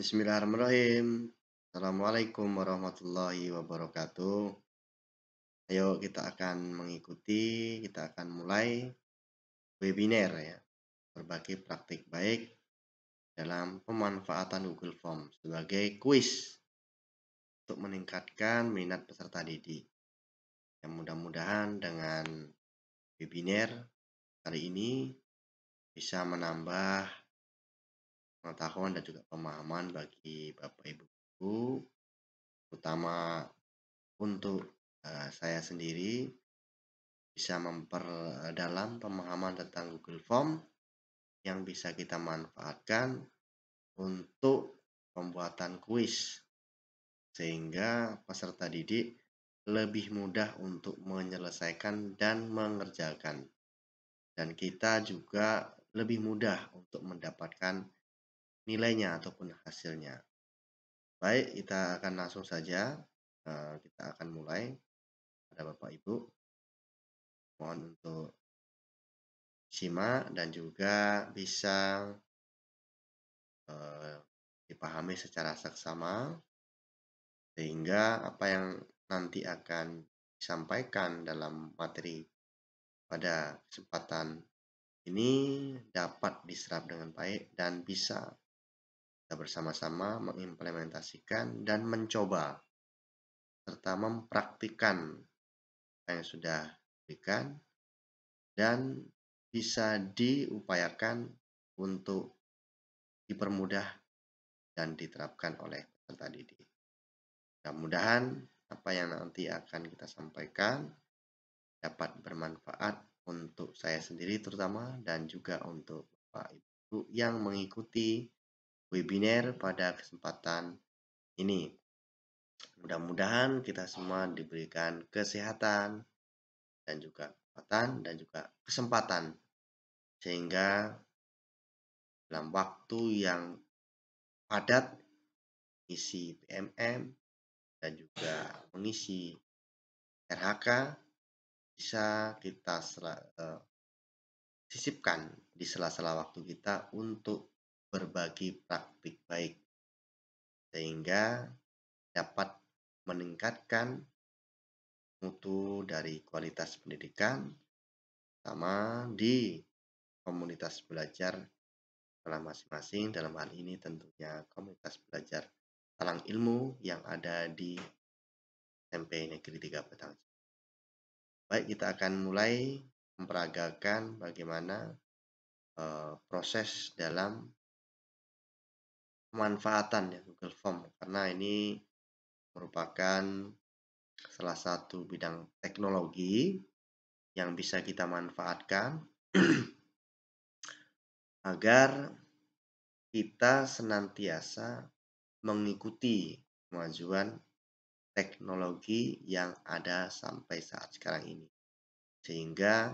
Bismillahirrahmanirrahim. Assalamualaikum warahmatullahi wabarakatuh. Ayo kita akan mengikuti, kita akan mulai webinar ya. Berbagi praktik baik dalam pemanfaatan Google Form sebagai kuis untuk meningkatkan minat peserta didik. Yang mudah-mudahan dengan webinar kali ini bisa menambah pengetahuan dan juga pemahaman bagi Bapak Ibu guru, utama untuk uh, saya sendiri bisa memperdalam pemahaman tentang Google Form yang bisa kita manfaatkan untuk pembuatan kuis sehingga peserta didik lebih mudah untuk menyelesaikan dan mengerjakan dan kita juga lebih mudah untuk mendapatkan nilainya ataupun hasilnya. Baik, kita akan langsung saja eh, kita akan mulai. Ada Bapak Ibu, mohon untuk simak dan juga bisa eh, dipahami secara seksama sehingga apa yang nanti akan disampaikan dalam materi pada kesempatan ini dapat diserap dengan baik dan bisa kita bersama-sama mengimplementasikan dan mencoba serta mempraktikkan apa yang sudah diberikan dan bisa diupayakan untuk dipermudah dan diterapkan oleh peserta didik. Mudah-mudahan apa yang nanti akan kita sampaikan dapat bermanfaat untuk saya sendiri terutama dan juga untuk Bapak Ibu yang mengikuti webinar pada kesempatan ini. Mudah-mudahan kita semua diberikan kesehatan dan juga kekuatan dan juga kesempatan sehingga dalam waktu yang padat isi PMM dan juga mengisi RHK bisa kita eh, sisipkan di sela-sela waktu kita untuk berbagi praktik baik, sehingga dapat meningkatkan mutu dari kualitas pendidikan sama di komunitas belajar dalam masing-masing dalam hal ini tentunya komunitas belajar talang ilmu yang ada di SMP Negeri 3 Batang. Baik, kita akan mulai memperagakan bagaimana uh, proses dalam pemanfaatan ya Google Form ya, karena ini merupakan salah satu bidang teknologi yang bisa kita manfaatkan agar kita senantiasa mengikuti kemajuan teknologi yang ada sampai saat sekarang ini. Sehingga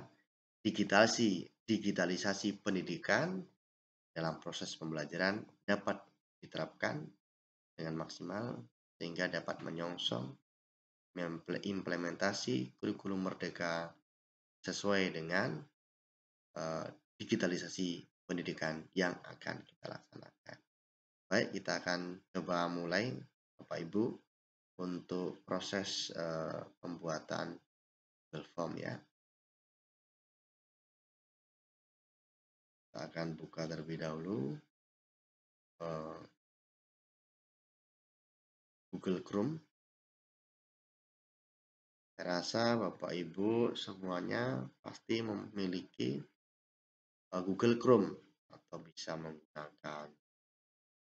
digitalisasi digitalisasi pendidikan dalam proses pembelajaran dapat diterapkan dengan maksimal sehingga dapat menyongsong implementasi kurikulum merdeka sesuai dengan uh, digitalisasi pendidikan yang akan kita laksanakan. Baik, kita akan coba mulai Bapak Ibu untuk proses uh, pembuatan Google Form ya. Kita akan buka terlebih dahulu. Uh, Google Chrome. Saya rasa Bapak Ibu semuanya pasti memiliki eh, Google Chrome atau bisa menggunakan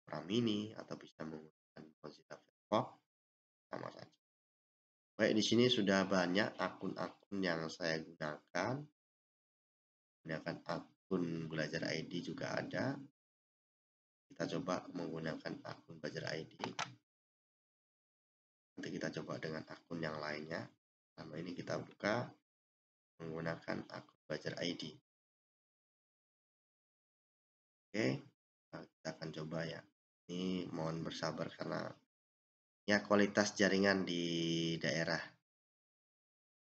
Chrome Mini atau bisa menggunakan Mozilla Firefox sama saja. Baik, di sini sudah banyak akun-akun yang saya gunakan. Gunakan akun Belajar ID juga ada. Kita coba menggunakan akun Belajar ID. Nanti kita coba dengan akun yang lainnya. Sama ini kita buka menggunakan akun belajar ID. Oke, nah, kita akan coba ya. Ini mohon bersabar karena ya kualitas jaringan di daerah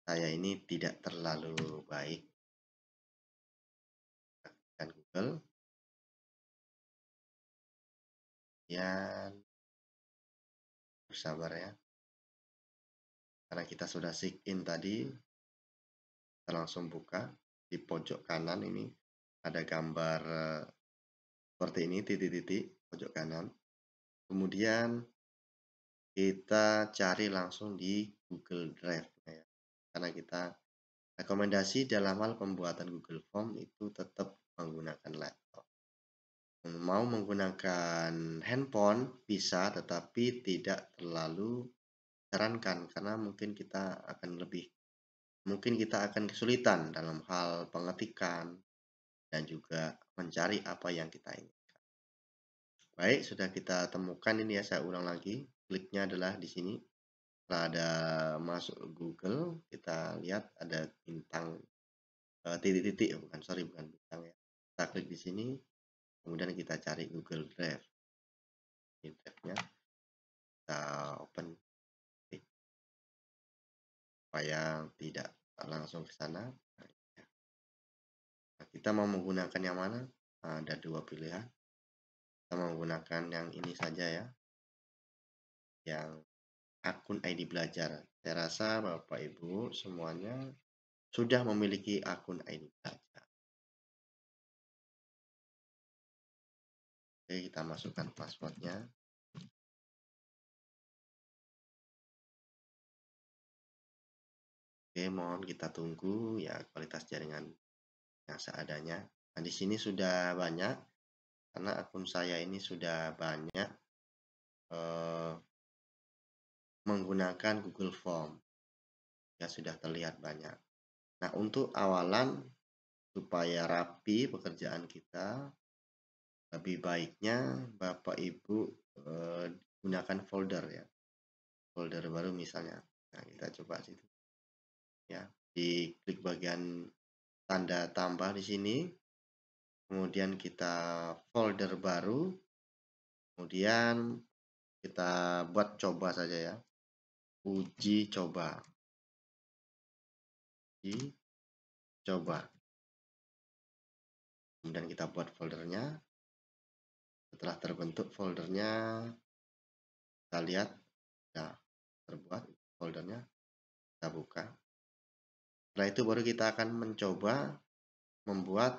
saya ini tidak terlalu baik. Aktifkan Google. Ya, bersabar ya. Karena kita sudah sign in tadi, kita langsung buka. Di pojok kanan ini ada gambar eh, seperti ini, titik-titik, pojok kanan. Kemudian kita cari langsung di Google Drive. Ya. Karena kita rekomendasi dalam hal pembuatan Google Form itu tetap menggunakan laptop. Mau menggunakan handphone bisa, tetapi tidak terlalu sarankan karena mungkin kita akan lebih mungkin kita akan kesulitan dalam hal pengetikan dan juga mencari apa yang kita inginkan. Baik, sudah kita temukan ini ya saya ulang lagi. Kliknya adalah di sini. Setelah ada masuk Google, kita lihat ada bintang eh, titik-titik, eh, bukan sorry bukan bintang ya. Kita klik di sini, kemudian kita cari Google Drive. Ini drive-nya. Kita open supaya tidak langsung ke sana. Nah, iya. nah kita mau menggunakan yang mana? Nah, ada dua pilihan. Kita menggunakan yang ini saja ya. Yang akun ID belajar. Saya rasa Bapak Ibu semuanya sudah memiliki akun ID belajar. Oke, kita masukkan passwordnya. Oke, mohon kita tunggu ya kualitas jaringan yang seadanya. Nah, di sini sudah banyak karena akun saya ini sudah banyak eh, menggunakan Google Form. Ya sudah terlihat banyak. Nah, untuk awalan supaya rapi pekerjaan kita lebih baiknya Bapak Ibu eh, gunakan folder ya. Folder baru misalnya. Nah, kita coba situ ya di klik bagian tanda tambah di sini kemudian kita folder baru kemudian kita buat coba saja ya uji coba uji coba kemudian kita buat foldernya setelah terbentuk foldernya kita lihat ya terbuat foldernya kita buka setelah itu baru kita akan mencoba membuat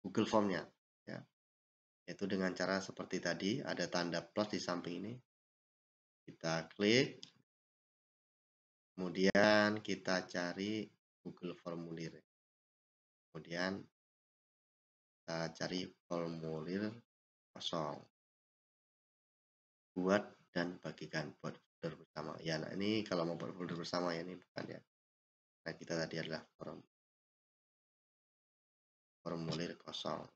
Google Formnya, ya. Yaitu dengan cara seperti tadi, ada tanda plus di samping ini. Kita klik, kemudian kita cari Google Formulir. Kemudian kita cari formulir kosong. Buat dan bagikan buat folder bersama. Ya, nah ini kalau mau buat folder bersama ya ini bukan ya nah kita tadi adalah form formulir kosong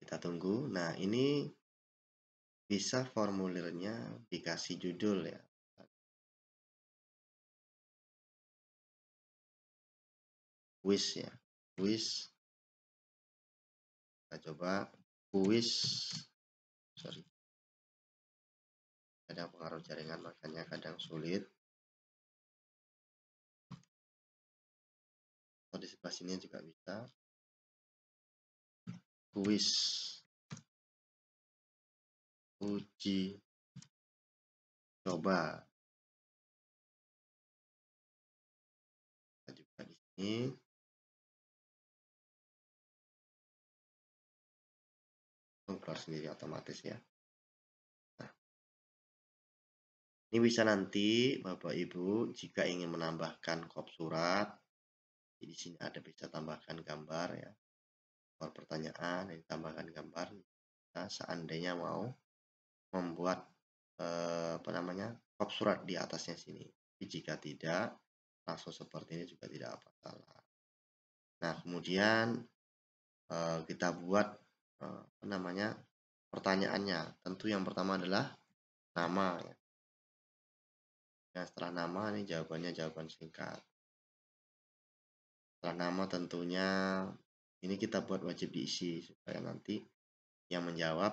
kita tunggu nah ini bisa formulirnya dikasih judul ya quiz ya quiz kita coba quiz sorry ada pengaruh jaringan makanya kadang sulit atau di sebelah sini juga bisa kuis uji coba kita juga di sini keluar sendiri otomatis ya Ini bisa nanti Bapak Ibu jika ingin menambahkan kop surat. Di sini ada bisa tambahkan gambar ya. Soal pertanyaan ini tambahkan gambar. Nah, seandainya mau membuat eh, apa namanya kop surat di atasnya sini. Jadi jika tidak langsung seperti ini juga tidak apa salah. Nah kemudian eh, kita buat eh, apa namanya pertanyaannya. Tentu yang pertama adalah nama ya nah setelah nama ini jawabannya jawaban singkat. Setelah nama tentunya ini kita buat wajib diisi supaya nanti yang menjawab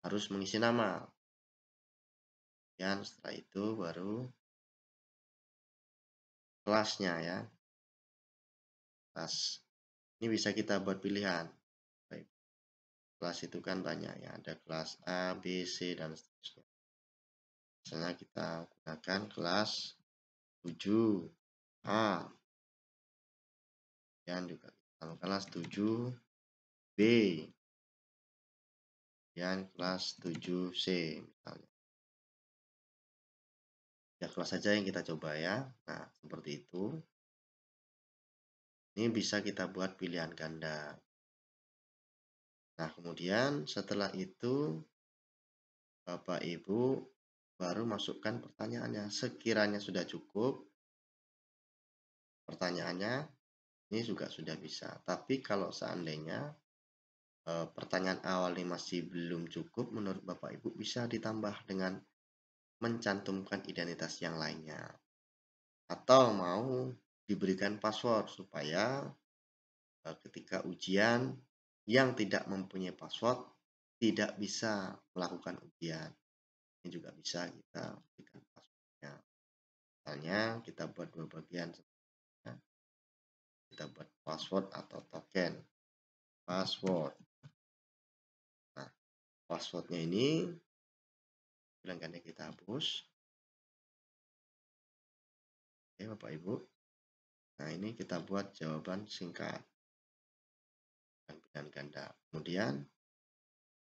harus mengisi nama. Dan setelah itu baru kelasnya ya. Kelas. Ini bisa kita buat pilihan. Baik. Kelas itu kan banyak ya, ada kelas A, B, C dan seterusnya. Misalnya kita gunakan kelas 7A. dan juga kalau kelas 7B. dan kelas 7C misalnya. Ya kelas saja yang kita coba ya. Nah, seperti itu. Ini bisa kita buat pilihan ganda. Nah, kemudian setelah itu Bapak Ibu baru masukkan pertanyaannya. Sekiranya sudah cukup pertanyaannya, ini juga sudah bisa. Tapi kalau seandainya e, pertanyaan awal ini masih belum cukup, menurut Bapak Ibu bisa ditambah dengan mencantumkan identitas yang lainnya. Atau mau diberikan password supaya e, ketika ujian yang tidak mempunyai password tidak bisa melakukan ujian ini juga bisa kita berikan passwordnya misalnya kita buat dua bagian kita buat password atau token password nah passwordnya ini pelanggannya kita hapus oke bapak ibu nah ini kita buat jawaban singkat dan ganda kemudian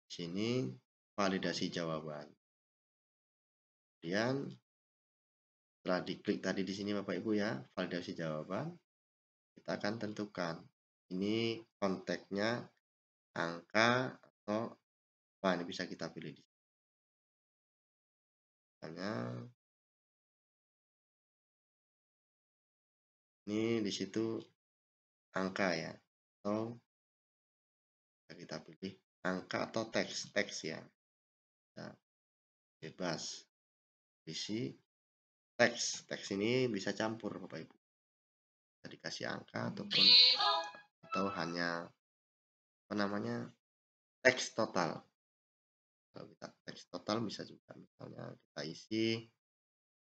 sini validasi jawaban Kemudian setelah diklik tadi di sini Bapak Ibu ya, validasi jawaban, kita akan tentukan ini konteksnya angka atau apa ini bisa kita pilih di sini. Misalnya ini di situ angka ya atau kita pilih angka atau teks teks ya. Nah, bebas isi teks. Teks ini bisa campur Bapak Ibu. Bisa dikasih angka ataupun atau hanya apa namanya teks total. Kalau kita teks total bisa juga misalnya kita isi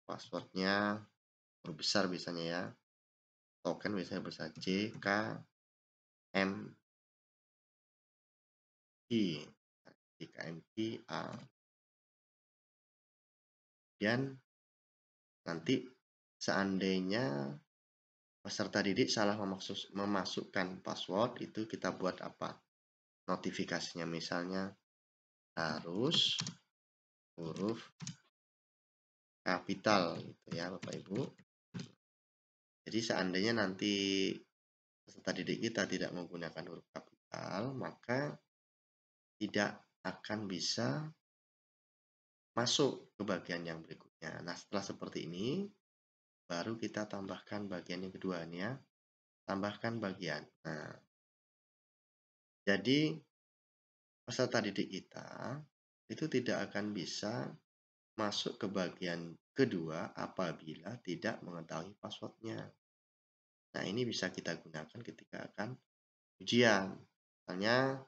passwordnya huruf besar biasanya ya. Token biasanya besar nah, J K, M, I. K M, I, A. Kemudian nanti seandainya peserta didik salah memasukkan password itu kita buat apa? Notifikasinya misalnya harus huruf kapital gitu ya Bapak Ibu. Jadi seandainya nanti peserta didik kita tidak menggunakan huruf kapital, maka tidak akan bisa masuk ke bagian yang berikutnya. Nah, setelah seperti ini, baru kita tambahkan bagian yang kedua Tambahkan bagian. Nah, jadi peserta didik kita itu tidak akan bisa masuk ke bagian kedua apabila tidak mengetahui passwordnya. Nah, ini bisa kita gunakan ketika akan ujian. Misalnya,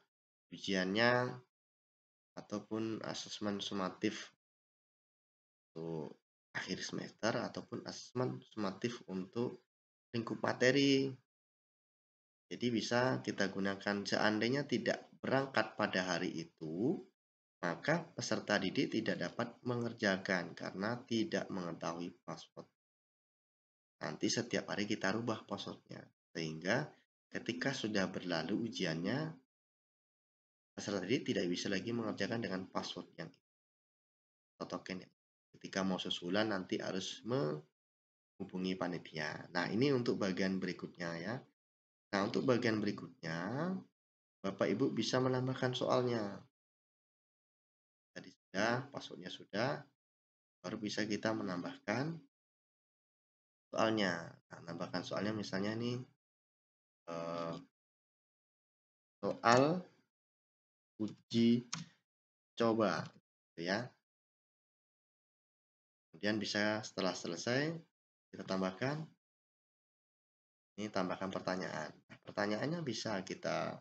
ujiannya ataupun asesmen sumatif untuk akhir semester ataupun asesmen sumatif untuk lingkup materi. Jadi bisa kita gunakan seandainya tidak berangkat pada hari itu, maka peserta didik tidak dapat mengerjakan karena tidak mengetahui password. Nanti setiap hari kita rubah passwordnya, sehingga ketika sudah berlalu ujiannya, peserta didik tidak bisa lagi mengerjakan dengan password yang itu atau token yang ketika mau susulan nanti harus menghubungi panitia. Nah, ini untuk bagian berikutnya ya. Nah, untuk bagian berikutnya, Bapak Ibu bisa menambahkan soalnya. Tadi sudah, passwordnya sudah, baru bisa kita menambahkan soalnya. Nah, menambahkan soalnya misalnya nih eh, soal uji coba gitu ya. Kemudian bisa setelah selesai, kita tambahkan. Ini tambahkan pertanyaan. Nah, pertanyaannya bisa kita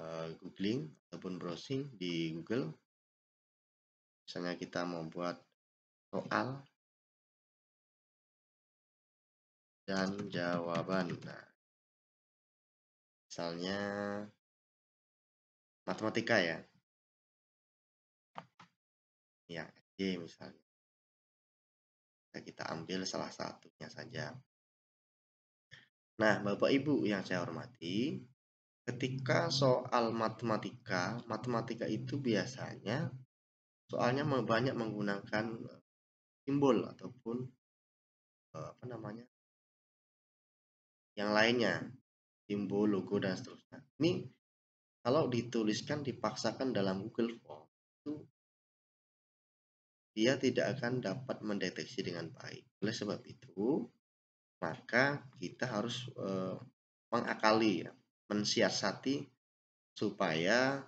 uh, googling ataupun browsing di Google. Misalnya kita membuat soal dan jawaban. Nah, misalnya matematika ya. Ya, E misalnya kita ambil salah satunya saja. Nah, Bapak Ibu yang saya hormati, ketika soal matematika, matematika itu biasanya soalnya banyak menggunakan eh, simbol ataupun eh, apa namanya yang lainnya, simbol, logo dan seterusnya. Ini kalau dituliskan dipaksakan dalam Google Form itu dia tidak akan dapat mendeteksi dengan baik. Oleh sebab itu, maka kita harus e, mengakali, ya, mensiasati supaya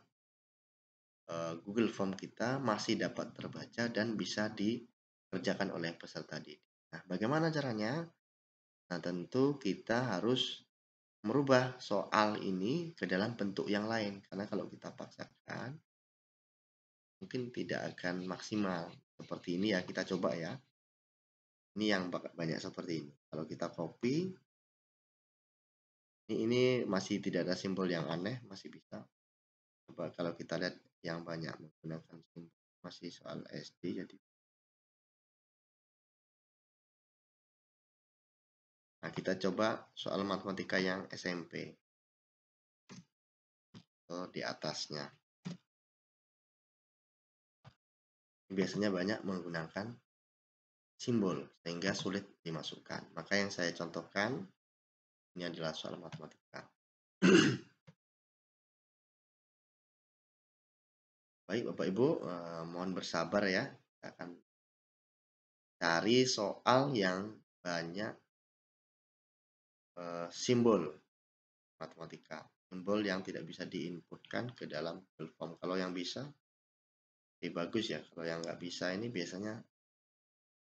e, Google Form kita masih dapat terbaca dan bisa dikerjakan oleh peserta didik. Nah, bagaimana caranya? Nah, tentu kita harus merubah soal ini ke dalam bentuk yang lain karena kalau kita paksakan mungkin tidak akan maksimal. Seperti ini ya, kita coba ya. Ini yang banyak seperti ini. Kalau kita copy, ini, ini masih tidak ada simbol yang aneh, masih bisa. Coba kalau kita lihat yang banyak menggunakan simbol, masih soal SD, jadi Nah, kita coba soal matematika yang SMP. atau oh, di atasnya. biasanya banyak menggunakan simbol sehingga sulit dimasukkan. Maka yang saya contohkan ini adalah soal matematika. Baik Bapak Ibu, eh, mohon bersabar ya. Kita akan cari soal yang banyak eh, simbol matematika. Simbol yang tidak bisa diinputkan ke dalam Google Form. Kalau yang bisa, lebih bagus ya kalau yang nggak bisa ini biasanya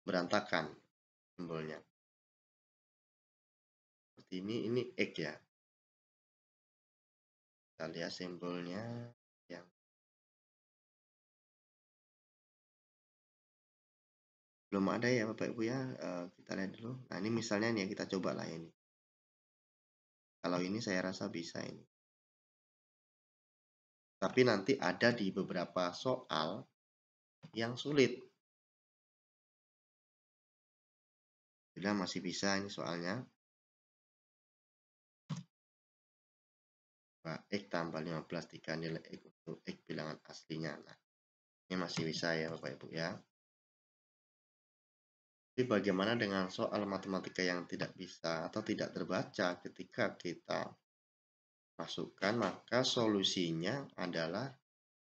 berantakan simbolnya seperti ini ini X ya kita lihat simbolnya yang belum ada ya bapak ibu ya e, kita lihat dulu nah ini misalnya nih ya, kita coba lah ini kalau ini saya rasa bisa ini tapi nanti ada di beberapa soal yang sulit. Bila masih bisa ini soalnya. Pak X tambah 15 tiga nilai X untuk X bilangan aslinya. Nah, ini masih bisa ya Bapak Ibu ya. Tapi bagaimana dengan soal matematika yang tidak bisa atau tidak terbaca ketika kita masukkan maka solusinya adalah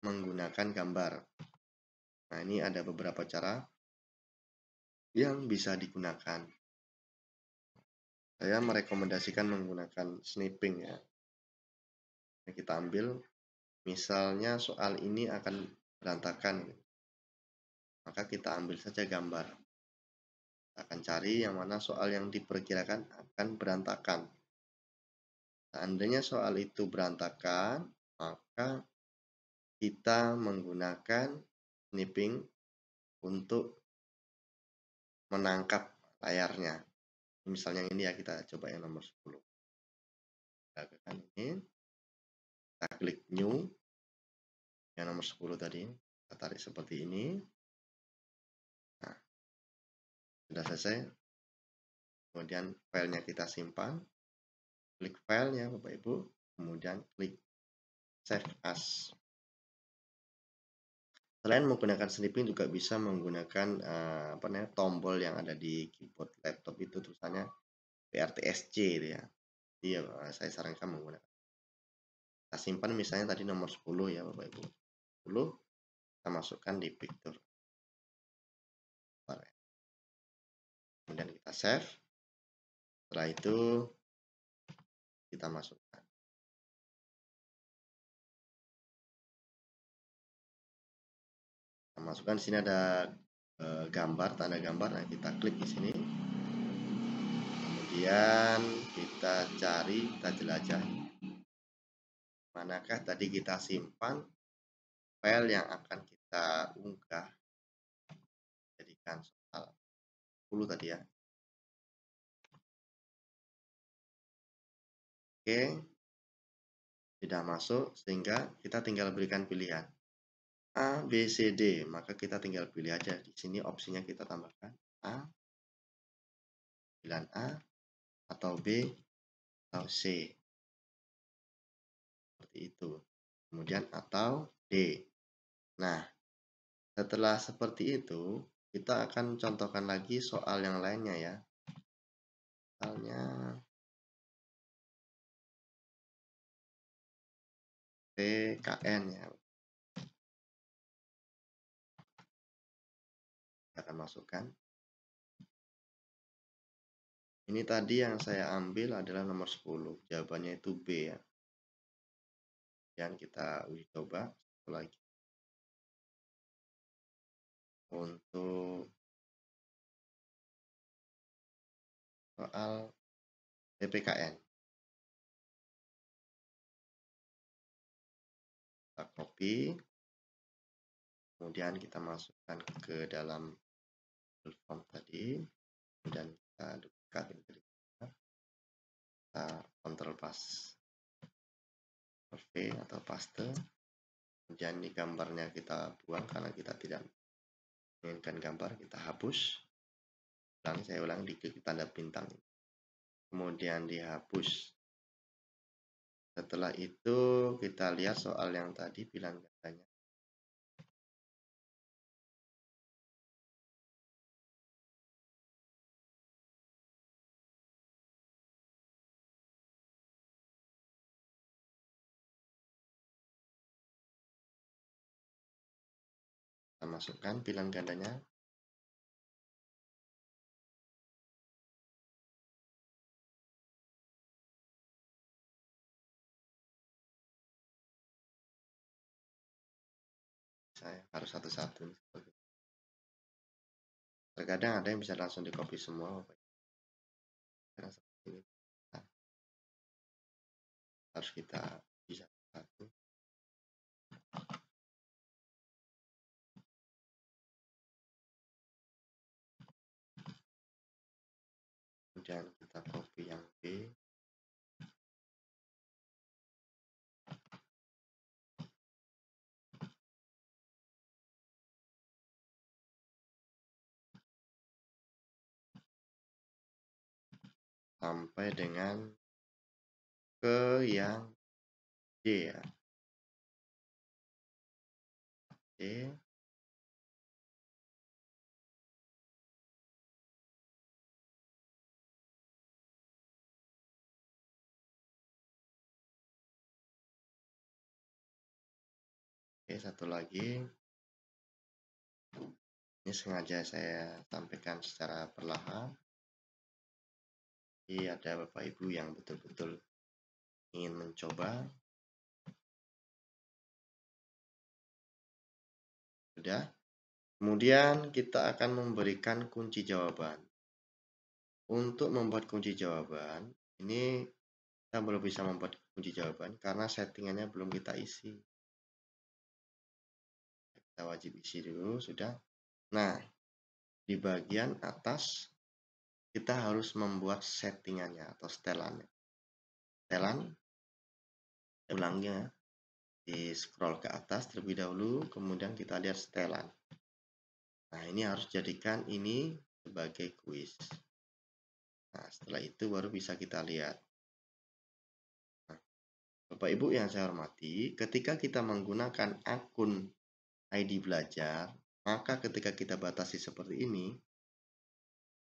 menggunakan gambar. Nah, ini ada beberapa cara yang bisa digunakan. Saya merekomendasikan menggunakan snipping ya. kita ambil, misalnya soal ini akan berantakan. Gitu. Maka kita ambil saja gambar. Kita akan cari yang mana soal yang diperkirakan akan berantakan. Seandainya soal itu berantakan, maka kita menggunakan snipping untuk menangkap layarnya. Misalnya ini ya kita coba yang nomor 10. Kita ini. Kita klik new. Yang nomor 10 tadi. Kita tarik seperti ini. Nah, sudah selesai. Kemudian filenya kita simpan klik filenya Bapak Ibu, kemudian klik save as. Selain menggunakan snipping juga bisa menggunakan uh, apa namanya tombol yang ada di keyboard laptop itu tulisannya PRTSC itu ya. Jadi ya, eh, saya sarankan menggunakan. Kita simpan misalnya tadi nomor 10 ya Bapak Ibu. 10 kita masukkan di picture. Ya. Kemudian kita save. Setelah itu kita masukkan kita masukkan sini ada e, gambar tanda gambar nah kita klik di sini kemudian kita cari kita jelajahi manakah tadi kita simpan file yang akan kita unggah jadikan soal 10 tadi ya Oke. Tidak masuk sehingga kita tinggal berikan pilihan A, B, C, D. Maka kita tinggal pilih aja. Di sini opsinya kita tambahkan A, pilihan A, atau B, atau C. Seperti itu. Kemudian atau D. Nah, setelah seperti itu, kita akan contohkan lagi soal yang lainnya ya. Soalnya TKN ya. Kita akan masukkan. Ini tadi yang saya ambil adalah nomor 10. Jawabannya itu B ya. Dan kita uji coba satu lagi. Untuk soal PPKN. kita copy kemudian kita masukkan ke dalam Google Form tadi dan kita duplikat gitu kita kontrol pas V atau paste kemudian ini gambarnya kita buang karena kita tidak menginginkan gambar kita hapus ulang saya ulang di klik tanda bintang kemudian dihapus setelah itu kita lihat soal yang tadi bilang katanya. Kita masukkan bilang gandanya harus satu-satu terkadang ada yang bisa langsung di copy semua harus kita bisa satu kemudian kita copy yang B sampai dengan ke yang D ya. Oke. Oke, satu lagi. Ini sengaja saya tampilkan secara perlahan. Jadi ada Bapak Ibu yang betul-betul ingin mencoba Sudah. Kemudian kita akan memberikan kunci jawaban. Untuk membuat kunci jawaban, ini kita belum bisa membuat kunci jawaban karena settingannya belum kita isi. Kita wajib isi dulu, sudah. Nah, di bagian atas kita harus membuat settingannya atau setelannya. Setelan, ulangnya, Di scroll ke atas terlebih dahulu, kemudian kita lihat setelan. Nah, ini harus jadikan ini sebagai kuis. Nah, setelah itu baru bisa kita lihat. Nah, Bapak Ibu yang saya hormati, ketika kita menggunakan akun ID belajar, maka ketika kita batasi seperti ini,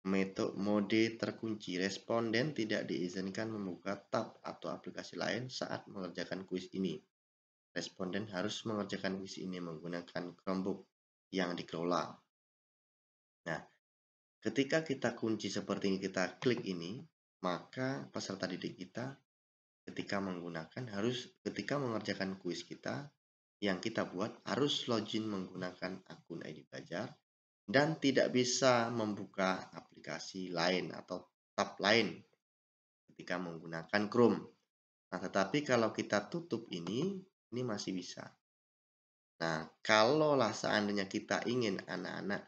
Metode terkunci. Responden tidak diizinkan membuka tab atau aplikasi lain saat mengerjakan kuis ini. Responden harus mengerjakan kuis ini menggunakan Chromebook yang dikelola. Nah, ketika kita kunci seperti ini, kita klik ini, maka peserta didik kita ketika menggunakan harus ketika mengerjakan kuis kita yang kita buat harus login menggunakan akun ID Belajar dan tidak bisa membuka aplikasi lain atau tab lain ketika menggunakan Chrome. Nah, tetapi kalau kita tutup ini, ini masih bisa. Nah, kalaulah seandainya kita ingin anak-anak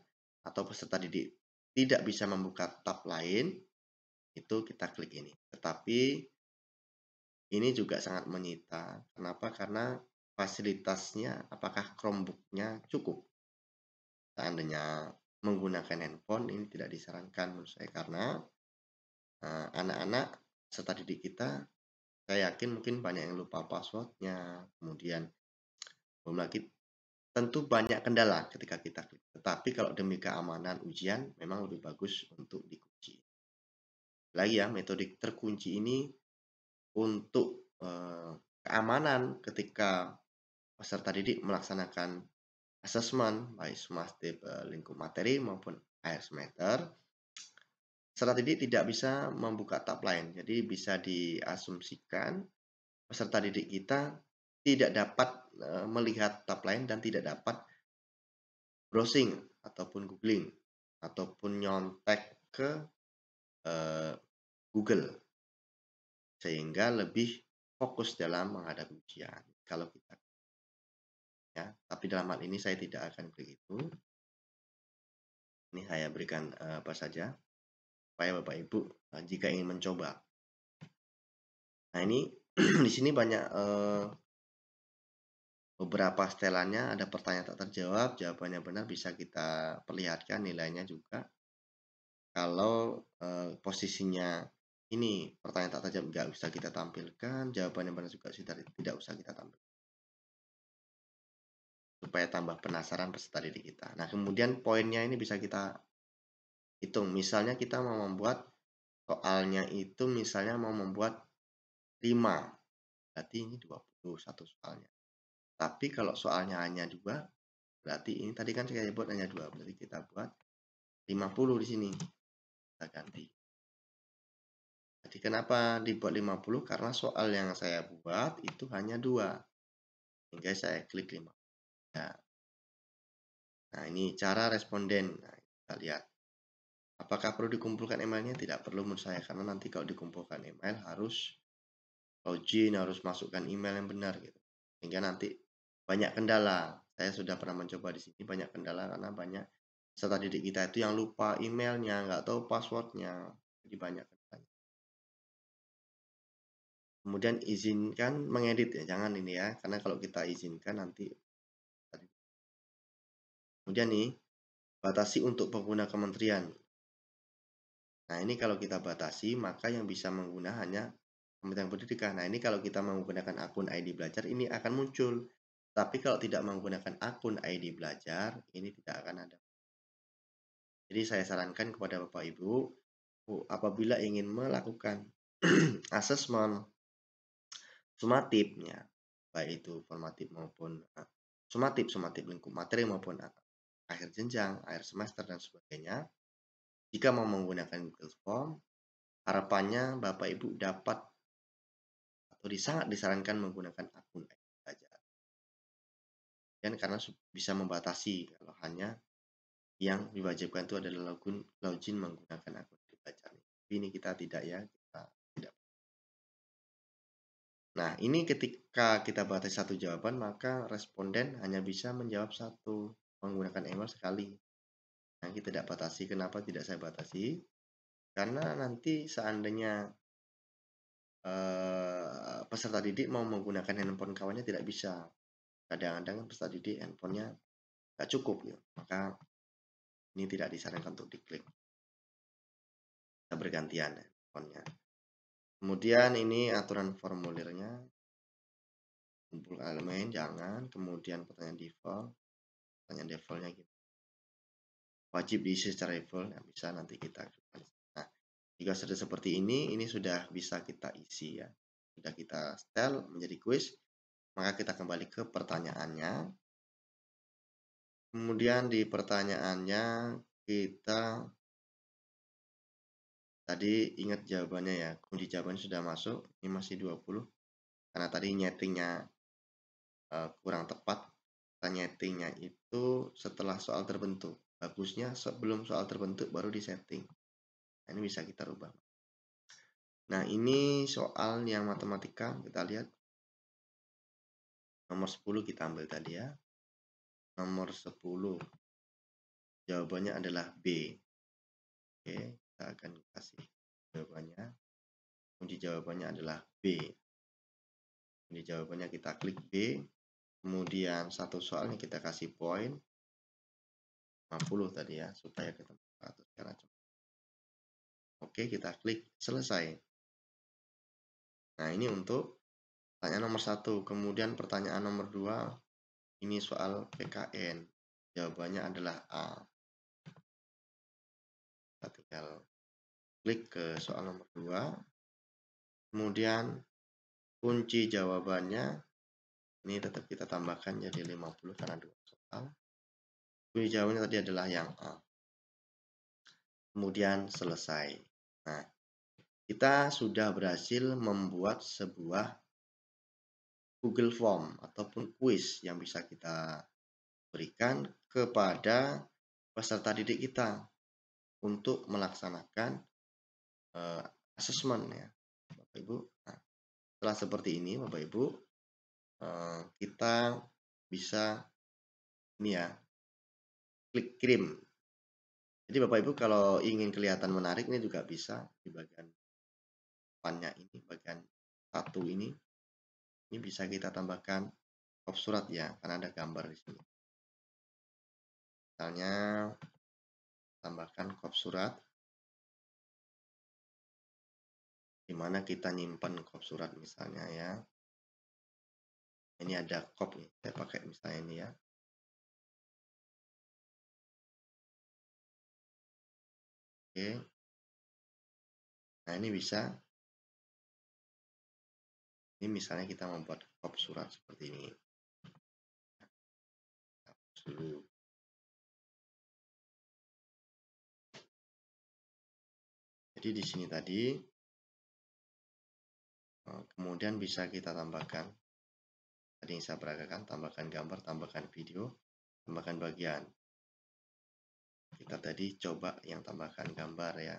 atau peserta didik tidak bisa membuka tab lain, itu kita klik ini. Tetapi ini juga sangat menyita. Kenapa? Karena fasilitasnya, apakah Chromebook-nya cukup? seandainya menggunakan handphone ini tidak disarankan menurut saya karena eh, anak-anak uh, serta didik kita saya yakin mungkin banyak yang lupa passwordnya kemudian belum lagi tentu banyak kendala ketika kita klik tetapi kalau demi keamanan ujian memang lebih bagus untuk dikunci lagi ya metode terkunci ini untuk uh, keamanan ketika peserta didik melaksanakan assessment baik semester eh, lingkup materi maupun air semester Peserta didik tidak bisa membuka tab lain. Jadi bisa diasumsikan peserta didik kita tidak dapat eh, melihat tab lain dan tidak dapat browsing ataupun googling ataupun nyontek ke eh, Google sehingga lebih fokus dalam menghadapi ujian kalau kita ya tapi dalam hal ini saya tidak akan klik itu ini saya berikan eh, apa saja supaya bapak ibu eh, jika ingin mencoba nah ini di sini banyak eh, beberapa setelannya ada pertanyaan tak terjawab jawabannya benar bisa kita perlihatkan nilainya juga kalau posisinya ini pertanyaan tak terjawab nggak usah kita tampilkan jawabannya benar juga sudah tidak usah kita tampilkan supaya tambah penasaran peserta didik kita. Nah, kemudian poinnya ini bisa kita hitung. Misalnya kita mau membuat soalnya itu misalnya mau membuat 5. Berarti ini 21 soalnya. Tapi kalau soalnya hanya 2, berarti ini tadi kan saya buat hanya 2. Berarti kita buat 50 di sini. Kita ganti. Jadi kenapa dibuat 50? Karena soal yang saya buat itu hanya 2. Sehingga saya klik 5. Nah. nah, ini cara responden. Nah, kita lihat. Apakah perlu dikumpulkan emailnya? Tidak perlu menurut saya, karena nanti kalau dikumpulkan email harus login, harus masukkan email yang benar. gitu Sehingga nanti banyak kendala. Saya sudah pernah mencoba di sini, banyak kendala karena banyak peserta didik kita itu yang lupa emailnya, nggak tahu passwordnya. Jadi banyak kendala. Kemudian izinkan mengedit ya, jangan ini ya, karena kalau kita izinkan nanti Kemudian nih, batasi untuk pengguna kementerian. Nah, ini kalau kita batasi, maka yang bisa mengguna hanya Kementerian Pendidikan. Nah, ini kalau kita menggunakan akun ID belajar, ini akan muncul. Tapi kalau tidak menggunakan akun ID belajar, ini tidak akan ada. Jadi, saya sarankan kepada Bapak Ibu, apabila ingin melakukan asesmen sumatifnya, baik itu formatif maupun eh, sumatif, sumatif lingkup materi maupun akun, eh, akhir jenjang, akhir semester, dan sebagainya. Jika mau menggunakan Google Form, harapannya Bapak Ibu dapat atau sangat disarankan menggunakan akun ID Dan karena bisa membatasi kalau hanya yang diwajibkan itu adalah login, login menggunakan akun ID saja. ini kita tidak ya, kita tidak. Nah, ini ketika kita batasi satu jawaban, maka responden hanya bisa menjawab satu menggunakan email sekali. Nah, kita tidak batasi. Kenapa tidak saya batasi? Karena nanti seandainya uh, peserta didik mau menggunakan handphone kawannya tidak bisa. Kadang-kadang peserta didik handphonenya tidak cukup, ya. maka ini tidak disarankan untuk diklik. Kita bergantian handphonenya. Kemudian ini aturan formulirnya. Kumpul elemen, jangan. Kemudian pertanyaan default tanya levelnya gitu wajib diisi secara level yang bisa nanti kita nah jika sudah seperti ini ini sudah bisa kita isi ya sudah kita setel menjadi kuis maka kita kembali ke pertanyaannya kemudian di pertanyaannya kita tadi ingat jawabannya ya kunci jawabannya sudah masuk ini masih 20 karena tadi nyetingnya uh, kurang tepat kita nyetingnya itu itu setelah soal terbentuk. Bagusnya sebelum soal terbentuk baru disetting. Nah, ini bisa kita rubah. Nah, ini soal yang matematika, kita lihat. Nomor 10 kita ambil tadi ya. Nomor 10. Jawabannya adalah B. Oke, kita akan kasih jawabannya. Kunci jawabannya adalah B. Kunci jawabannya kita klik B kemudian satu soalnya kita kasih poin 50 tadi ya supaya ketemu 100 karena cepat. Oke kita klik selesai nah ini untuk pertanyaan nomor satu kemudian pertanyaan nomor dua ini soal PKN jawabannya adalah A kita tinggal klik ke soal nomor dua kemudian kunci jawabannya ini tetap kita tambahkan jadi 50 karena dua soal Jawabannya tadi adalah yang A kemudian selesai nah kita sudah berhasil membuat sebuah Google Form ataupun quiz yang bisa kita berikan kepada peserta didik kita untuk melaksanakan uh, eh, asesmen ya Bapak Ibu. Nah, setelah seperti ini Bapak Ibu, Eh, kita bisa ini ya klik kirim jadi bapak ibu kalau ingin kelihatan menarik ini juga bisa di bagian depannya ini bagian satu ini ini bisa kita tambahkan top surat ya karena ada gambar di sini misalnya tambahkan kop surat dimana kita nyimpan kop surat misalnya ya ini ada kop nih saya pakai misalnya ini ya oke nah ini bisa ini misalnya kita membuat kop surat seperti ini dulu jadi di sini tadi eh, kemudian bisa kita tambahkan Tadi yang saya peragakan, tambahkan gambar, tambahkan video, tambahkan bagian. Kita tadi coba yang tambahkan gambar ya.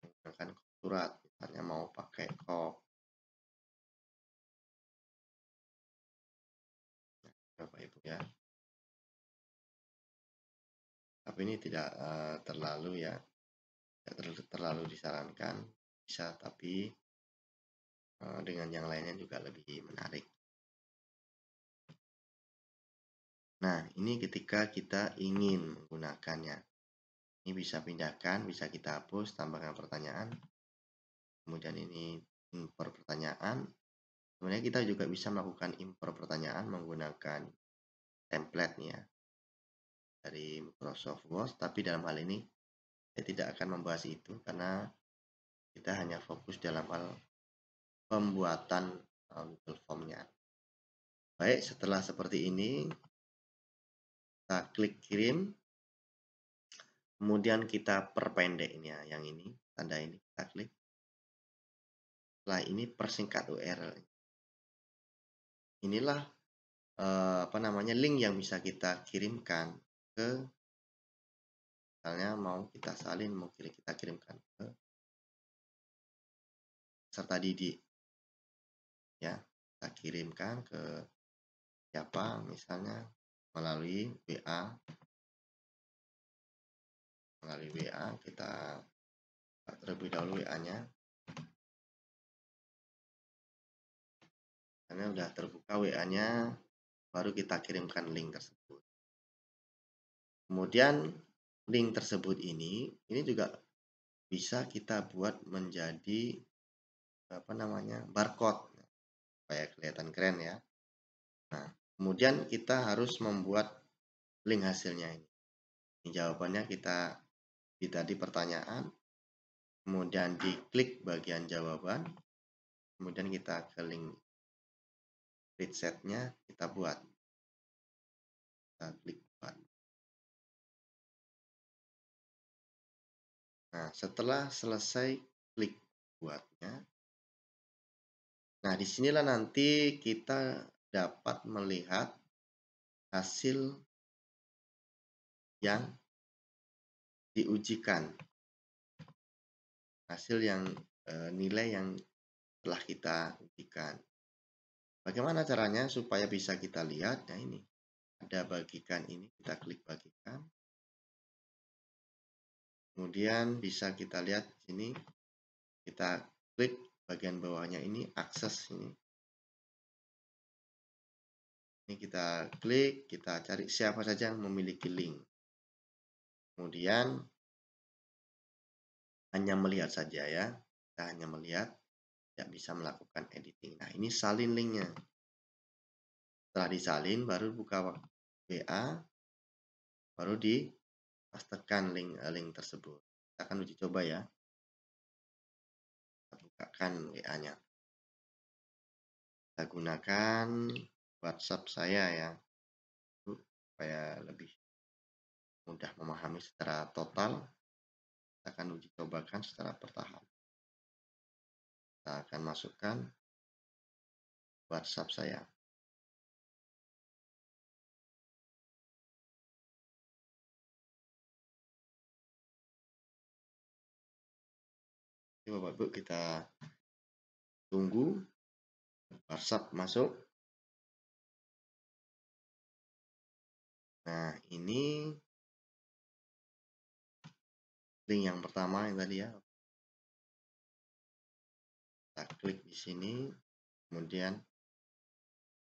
Tambahkan surat, misalnya mau pakai kok. Nah, Bapak Ibu ya. Tapi ini tidak uh, terlalu ya, tidak terlalu disarankan. Bisa tapi Eh, dengan yang lainnya juga lebih menarik. Nah, ini ketika kita ingin menggunakannya. Ini bisa pindahkan, bisa kita hapus, tambahkan pertanyaan. Kemudian ini impor pertanyaan. Sebenarnya kita juga bisa melakukan impor pertanyaan menggunakan template nih ya dari Microsoft Word, tapi dalam hal ini saya tidak akan membahas itu karena kita hanya fokus dalam hal pembuatan Google Formnya. Baik, setelah seperti ini, kita klik kirim. Kemudian kita perpendek ini ya, yang ini, tanda ini, kita klik. Setelah ini persingkat URL. Inilah eh, apa namanya link yang bisa kita kirimkan ke misalnya mau kita salin, mau kita kirimkan ke serta didik ya kita kirimkan ke siapa misalnya melalui WA melalui WA kita terlebih dahulu WA-nya karena sudah terbuka WA-nya baru kita kirimkan link tersebut kemudian link tersebut ini ini juga bisa kita buat menjadi apa namanya barcode supaya kelihatan keren ya. Nah, kemudian kita harus membuat link hasilnya ini. ini jawabannya kita di tadi pertanyaan, kemudian diklik bagian jawaban, kemudian kita ke link presetnya kita buat. Kita klik buat. Nah, setelah selesai klik buatnya, Nah, disinilah nanti kita dapat melihat hasil yang diujikan. Hasil yang e, nilai yang telah kita ujikan. Bagaimana caranya supaya bisa kita lihat? Nah, ini ada bagikan ini, kita klik bagikan. Kemudian bisa kita lihat ini kita klik bagian bawahnya ini akses ini. Ini kita klik, kita cari siapa saja yang memiliki link. Kemudian hanya melihat saja ya. Kita hanya melihat, tidak bisa melakukan editing. Nah, ini salin linknya. Setelah disalin, baru buka WA, baru di pastekan link eh, link tersebut. Kita akan uji coba ya akan WA-nya. Kita gunakan WhatsApp saya ya hmm, supaya lebih mudah memahami secara total. Kita akan uji cobakan secara bertahap. Kita akan masukkan WhatsApp saya. Oke Bapak Ibu kita tunggu WhatsApp masuk. Nah ini link yang pertama yang tadi ya. Kita klik di sini, kemudian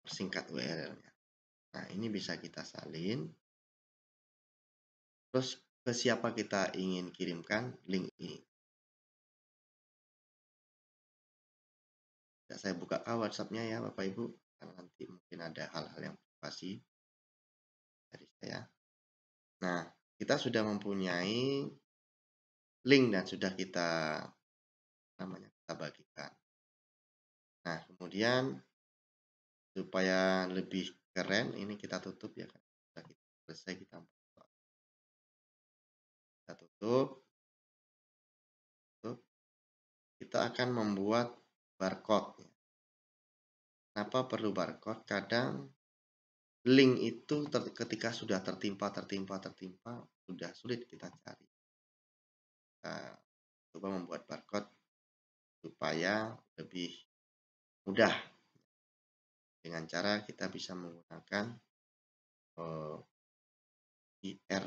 persingkat URL-nya. Nah ini bisa kita salin. Terus ke siapa kita ingin kirimkan link ini. saya buka kah WhatsAppnya ya Bapak Ibu karena nanti mungkin ada hal-hal yang privasi dari saya. Nah, kita sudah mempunyai link dan sudah kita namanya kita bagikan. Nah, kemudian supaya lebih keren ini kita tutup ya kan. Sudah kita selesai kita Kita tutup. tutup. Kita akan membuat barcode. Ya. Kenapa perlu barcode? Kadang link itu ketika sudah tertimpa, tertimpa, tertimpa, sudah sulit kita cari. Kita coba membuat barcode supaya lebih mudah. Dengan cara kita bisa menggunakan uh, eh, IR.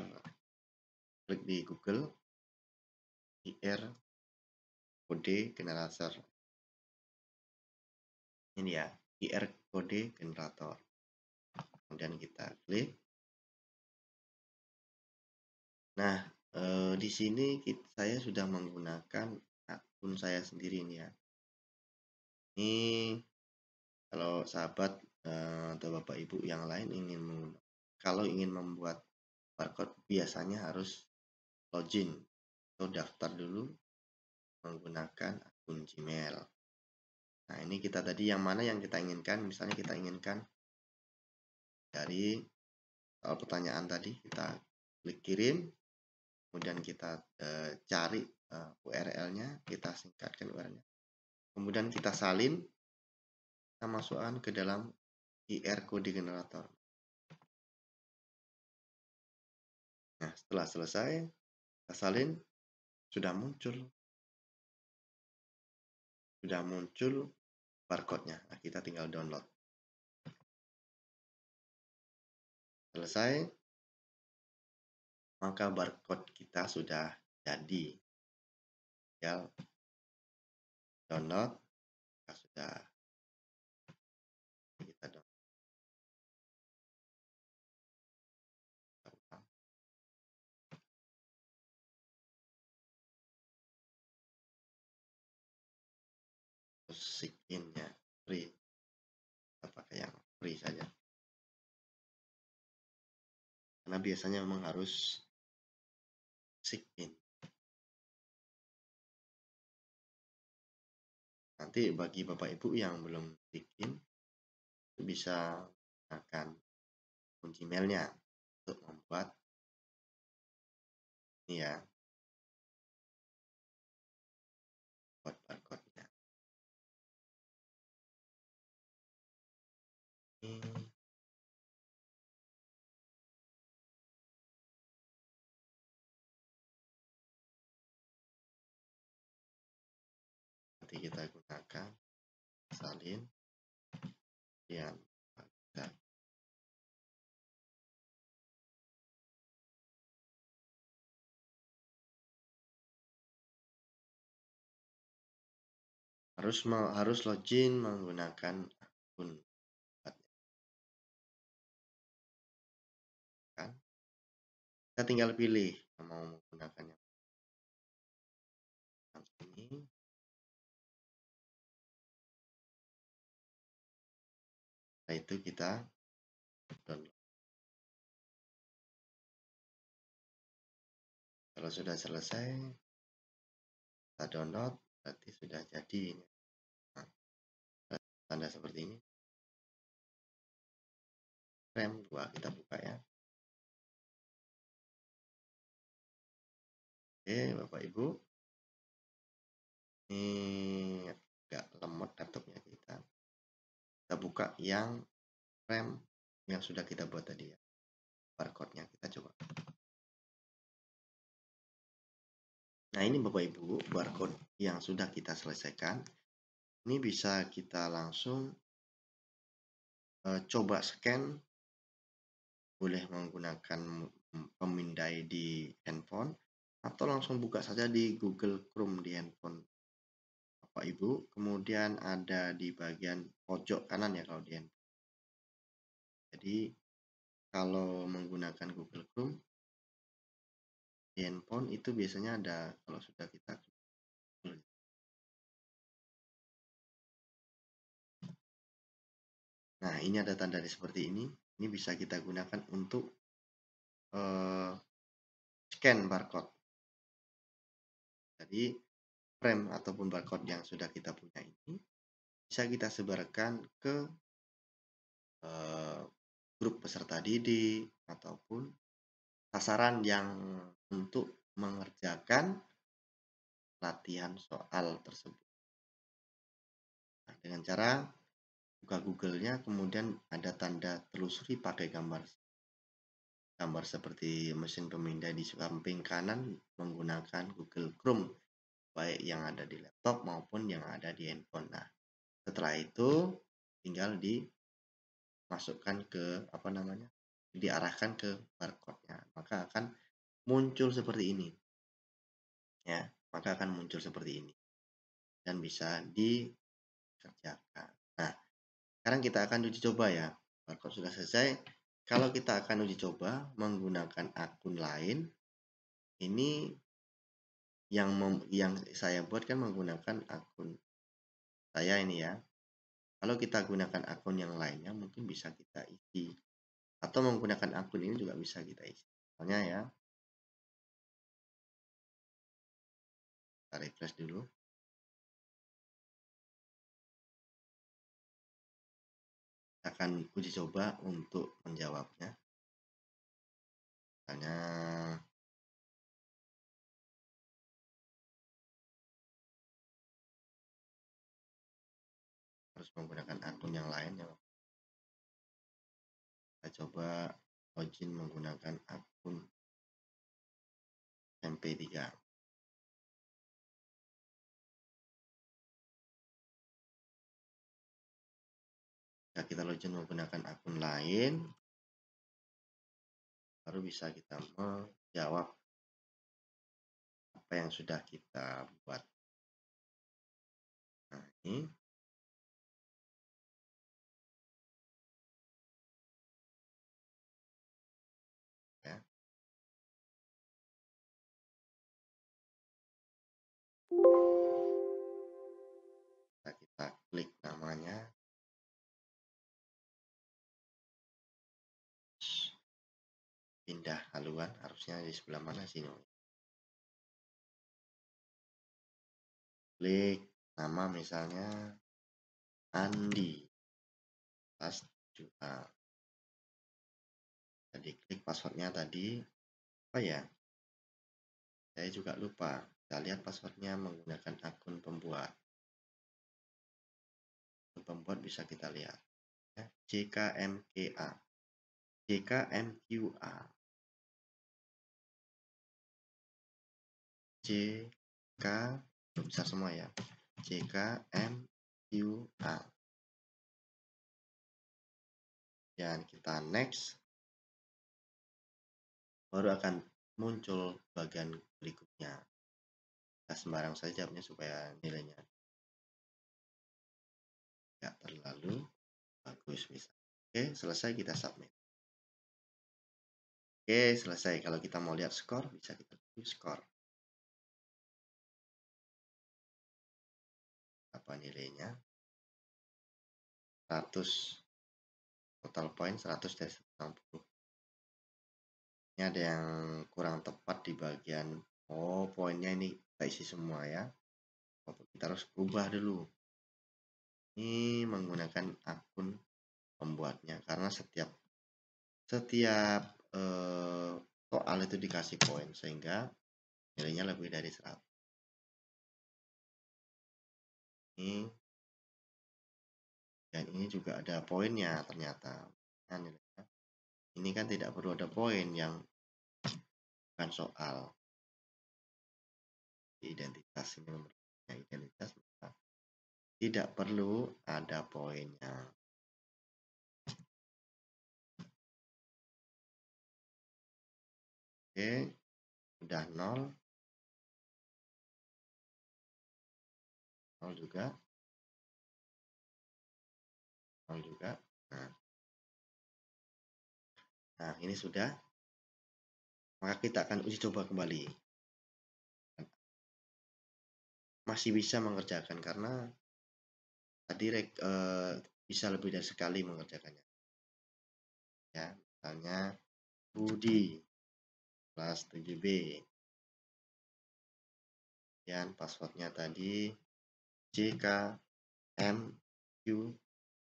Klik di Google, IR kode generator ini ya IR kode generator kemudian kita klik nah e, di sini kita, saya sudah menggunakan akun saya sendiri ini ya ini kalau sahabat e, atau bapak ibu yang lain ingin kalau ingin membuat barcode biasanya harus login atau daftar dulu menggunakan akun Gmail. Nah, ini kita tadi yang mana yang kita inginkan? Misalnya kita inginkan dari soal pertanyaan tadi kita klik kirim, kemudian kita e, cari e, eh, URL-nya, kita singkatkan URL-nya. Kemudian kita salin, kita masukkan ke dalam IR code generator. Nah, setelah selesai, kita salin, sudah muncul sudah muncul barcode-nya. Nah, kita tinggal download. Selesai. Maka barcode kita sudah jadi. Tinggal download. Kita sudah Sikinnya ya free pakai yang free saja karena biasanya memang harus sikin. nanti bagi bapak ibu yang belum bikin bisa menggunakan kunci mailnya untuk membuat ini ya nanti kita gunakan salin yang harus harus login menggunakan akun kita tinggal pilih mau menggunakannya ini Nah itu kita download kalau sudah selesai kita download berarti sudah jadi ini nah, tanda seperti ini rem 2 kita buka ya Oke, Bapak Ibu. Ini agak lemot laptopnya kita. Kita buka yang rem yang sudah kita buat tadi ya. Barcode-nya kita coba. Nah, ini Bapak Ibu, barcode yang sudah kita selesaikan. Ini bisa kita langsung e, coba scan boleh menggunakan pemindai di handphone atau langsung buka saja di Google Chrome di handphone Bapak Ibu. Kemudian ada di bagian pojok kanan ya kalau di handphone. Jadi kalau menggunakan Google Chrome di handphone itu biasanya ada kalau sudah kita Nah, ini ada tanda seperti ini. Ini bisa kita gunakan untuk uh, scan barcode. Jadi frame ataupun barcode yang sudah kita punya ini bisa kita sebarkan ke uh, grup peserta didik ataupun sasaran yang untuk mengerjakan latihan soal tersebut. Nah, dengan cara buka Google-nya, kemudian ada tanda telusuri pakai gambar gambar seperti mesin pemindai di samping kanan menggunakan Google Chrome, baik yang ada di laptop maupun yang ada di handphone. Nah, setelah itu tinggal dimasukkan ke apa namanya, diarahkan ke barcode-nya, maka akan muncul seperti ini. Ya, maka akan muncul seperti ini dan bisa dikerjakan. Nah, sekarang kita akan uji coba ya. Barcode sudah selesai, kalau kita akan uji coba menggunakan akun lain, ini yang mem, yang saya buat kan menggunakan akun saya ini ya. Kalau kita gunakan akun yang lainnya mungkin bisa kita isi atau menggunakan akun ini juga bisa kita isi. Misalnya ya. Kita refresh dulu. akan uji coba untuk menjawabnya. Misalnya harus menggunakan akun yang lain ya. Kita coba login menggunakan akun MP3. jika kita login menggunakan akun lain baru bisa kita menjawab apa yang sudah kita buat nah ini ya. nah, kita klik namanya pindah haluan harusnya di sebelah mana sini klik nama misalnya Andi pas juga jadi klik passwordnya tadi apa oh ya saya juga lupa kita lihat passwordnya menggunakan akun pembuat pembuat bisa kita lihat JKMKA ya, JKMQA C K besar semua ya C K M U A dan kita next baru akan muncul bagian berikutnya kita sembarang saja jawabnya supaya nilainya nggak terlalu bagus bisa oke selesai kita submit oke selesai kalau kita mau lihat skor bisa kita lihat skor berapa nilainya 100 total poin 100 160 ini ada yang kurang tepat di bagian oh poinnya ini kita isi semua ya kita harus ubah dulu ini menggunakan akun pembuatnya karena setiap setiap eh, soal itu dikasih poin sehingga nilainya lebih dari 100 ini hmm. dan ini juga ada poinnya ternyata kan, ya. ini kan tidak perlu ada poin yang bukan soal identitas ini identitas maka tidak perlu ada poinnya oke udah nol nol juga nol juga nah. nah ini sudah maka kita akan uji coba kembali masih bisa mengerjakan karena tadi eh, bisa lebih dari sekali mengerjakannya ya misalnya Budi kelas 7B dan passwordnya tadi K, M, Q,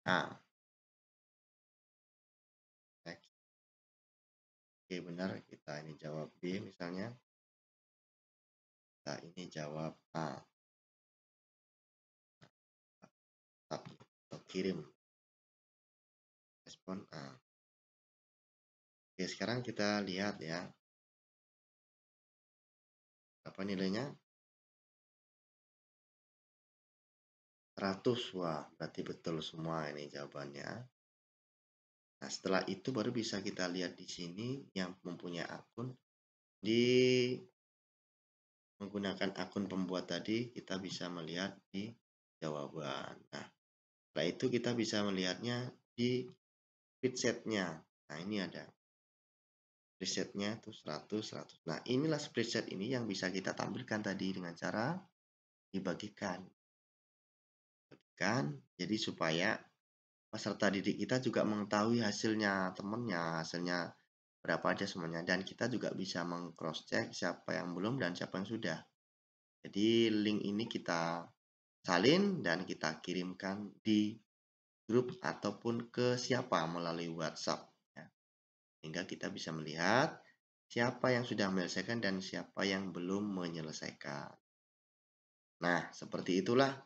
A. Oke benar kita ini jawab B misalnya. Kita ini jawab A. Nah, Atau kirim respon A. Oke sekarang kita lihat ya. Apa nilainya? 100. Wah, berarti betul semua ini jawabannya. Nah, setelah itu baru bisa kita lihat di sini yang mempunyai akun di menggunakan akun pembuat tadi kita bisa melihat di jawaban. Nah, setelah itu kita bisa melihatnya di presetnya Nah, ini ada presetnya tuh 100, 100. Nah, inilah spreadsheet ini yang bisa kita tampilkan tadi dengan cara dibagikan kan jadi supaya peserta didik kita juga mengetahui hasilnya temennya hasilnya berapa aja semuanya dan kita juga bisa mengcross check siapa yang belum dan siapa yang sudah jadi link ini kita salin dan kita kirimkan di grup ataupun ke siapa melalui WhatsApp ya. sehingga kita bisa melihat siapa yang sudah menyelesaikan dan siapa yang belum menyelesaikan nah seperti itulah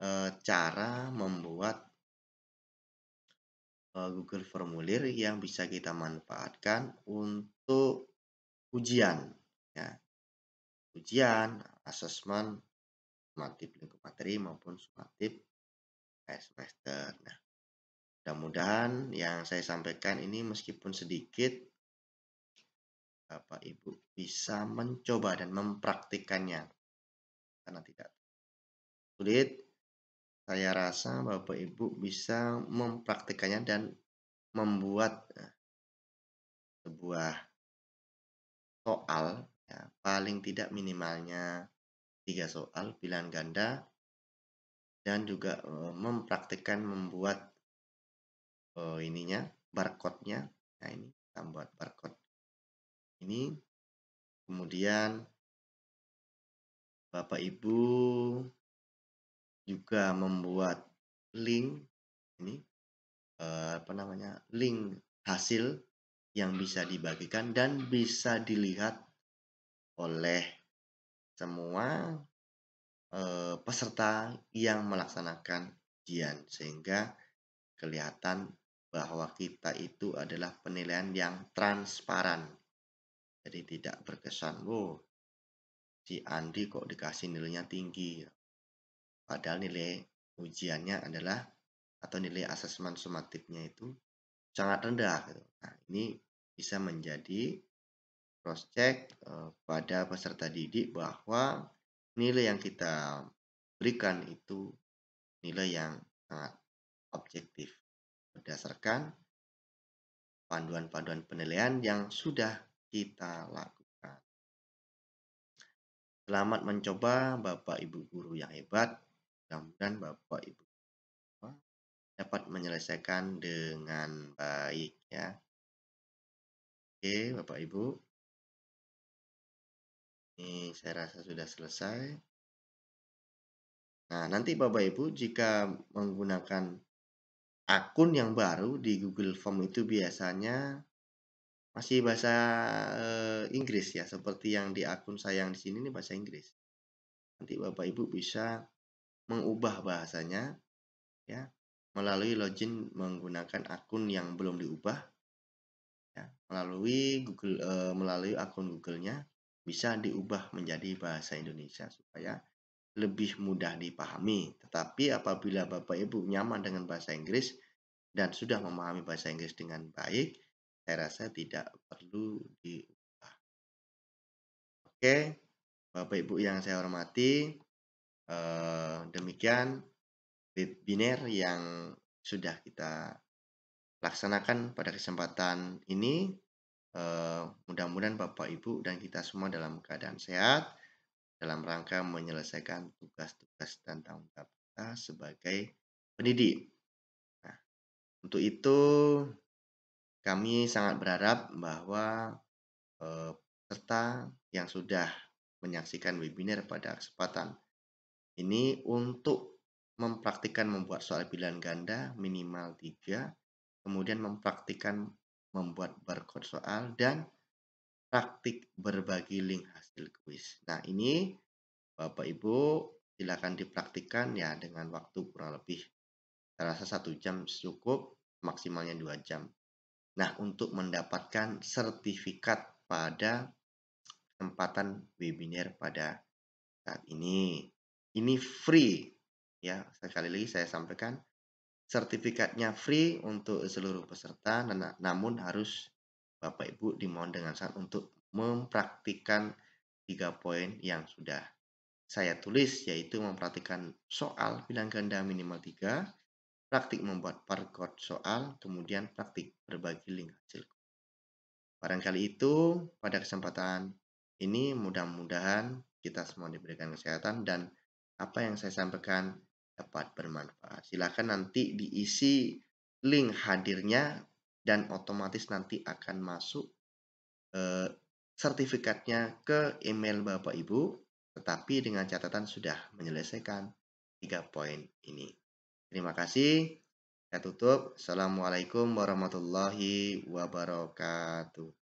e, cara membuat e, Google Formulir yang bisa kita manfaatkan untuk ujian, ya. ujian, asesmen, sumatif lingkup materi maupun sumatif semester. Nah, mudah-mudahan yang saya sampaikan ini meskipun sedikit Bapak Ibu bisa mencoba dan mempraktikkannya karena tidak sulit saya rasa Bapak Ibu bisa mempraktikkannya dan membuat eh, sebuah soal ya, paling tidak minimalnya tiga soal pilihan ganda dan juga eh, mempraktikkan membuat eh, ininya barcode-nya nah ini kita buat barcode ini kemudian Bapak Ibu juga membuat link ini eh, apa namanya link hasil yang bisa dibagikan dan bisa dilihat oleh semua eh, peserta yang melaksanakan ujian sehingga kelihatan bahwa kita itu adalah penilaian yang transparan jadi tidak berkesan wow si Andi kok dikasih nilainya tinggi Padahal nilai ujiannya adalah atau nilai asesmen sumatifnya itu sangat rendah. Gitu. Nah, ini bisa menjadi cross check eh, pada peserta didik bahwa nilai yang kita berikan itu nilai yang sangat objektif berdasarkan panduan-panduan penilaian yang sudah kita lakukan. Selamat mencoba Bapak Ibu guru yang hebat. Mudah-mudahan Bapak Ibu dapat menyelesaikan dengan baik ya. Oke, Bapak Ibu. Ini saya rasa sudah selesai. Nah, nanti Bapak Ibu jika menggunakan akun yang baru di Google Form itu biasanya masih bahasa eh, Inggris ya, seperti yang di akun saya yang di sini ini bahasa Inggris. Nanti Bapak Ibu bisa mengubah bahasanya ya melalui login menggunakan akun yang belum diubah ya, melalui Google e, melalui akun Google-nya bisa diubah menjadi bahasa Indonesia supaya lebih mudah dipahami. Tetapi apabila Bapak Ibu nyaman dengan bahasa Inggris dan sudah memahami bahasa Inggris dengan baik, saya rasa tidak perlu diubah. Oke, Bapak Ibu yang saya hormati, eh, demikian webinar yang sudah kita laksanakan pada kesempatan ini. eh, Mudah-mudahan Bapak, Ibu, dan kita semua dalam keadaan sehat dalam rangka menyelesaikan tugas-tugas dan tanggung jawab kita sebagai pendidik. Nah, untuk itu, kami sangat berharap bahwa eh, peserta yang sudah menyaksikan webinar pada kesempatan ini untuk mempraktikkan membuat soal pilihan ganda minimal 3, kemudian mempraktikkan membuat barcode soal, dan praktik berbagi link hasil kuis. Nah, ini Bapak-Ibu silakan dipraktikan ya dengan waktu kurang lebih terasa satu jam cukup, maksimalnya dua jam. Nah, untuk mendapatkan sertifikat pada kesempatan webinar pada saat ini ini free ya sekali lagi saya sampaikan sertifikatnya free untuk seluruh peserta namun harus Bapak Ibu dimohon dengan sangat untuk mempraktikkan tiga poin yang sudah saya tulis yaitu mempraktikkan soal bilangan ganda minimal 3, praktik membuat barcode soal, kemudian praktik berbagi link hasil. Barangkali itu pada kesempatan ini mudah-mudahan kita semua diberikan kesehatan dan apa yang saya sampaikan dapat bermanfaat. Silakan nanti diisi link hadirnya dan otomatis nanti akan masuk eh, sertifikatnya ke email Bapak Ibu, tetapi dengan catatan sudah menyelesaikan tiga poin ini. Terima kasih. Saya tutup. Assalamualaikum warahmatullahi wabarakatuh.